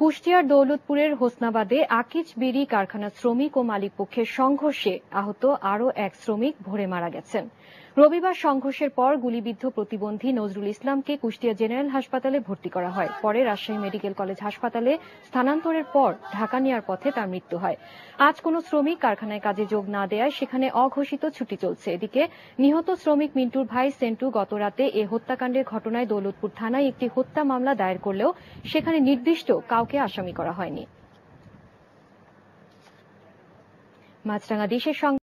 কুষ্টিয়ার দৌলতপুরের হোসনাবাদে আকিজ বিড়ি কারখানা শ্রমিক ও মালিক পক্ষের সংঘর্ষে আহত আরও এক শ্রমিক ভরে মারা গেছেন রবিবার সংঘর্ষের পর গুলিবিদ্ধ প্রতিবন্ধী নজরুল ইসলামকে কুষ্টিয়া জেনারেল হাসপাতালে ভর্তি করা হয় পরে রাজশাহী মেডিকেল কলেজ হাসপাতালে স্থানান্তরের পর ঢাকা নেওয়ার পথে তার মৃত্যু হয় আজ কোন শ্রমিক কারখানায় কাজে যোগ না দেয়ায় সেখানে অঘোষিত ছুটি চলছে এদিকে নিহত শ্রমিক মিন্টুর ভাই সেন্টু গতরাতে এ হত্যাকাণ্ডের ঘটনায় দৌলতপুর থানায় একটি হত্যা মামলা দায়ের করলেও সেখানে নির্দিষ্ট কাউ কাউকে আসামি করা হয়নি মাছরাঙা দেশের সঙ্গে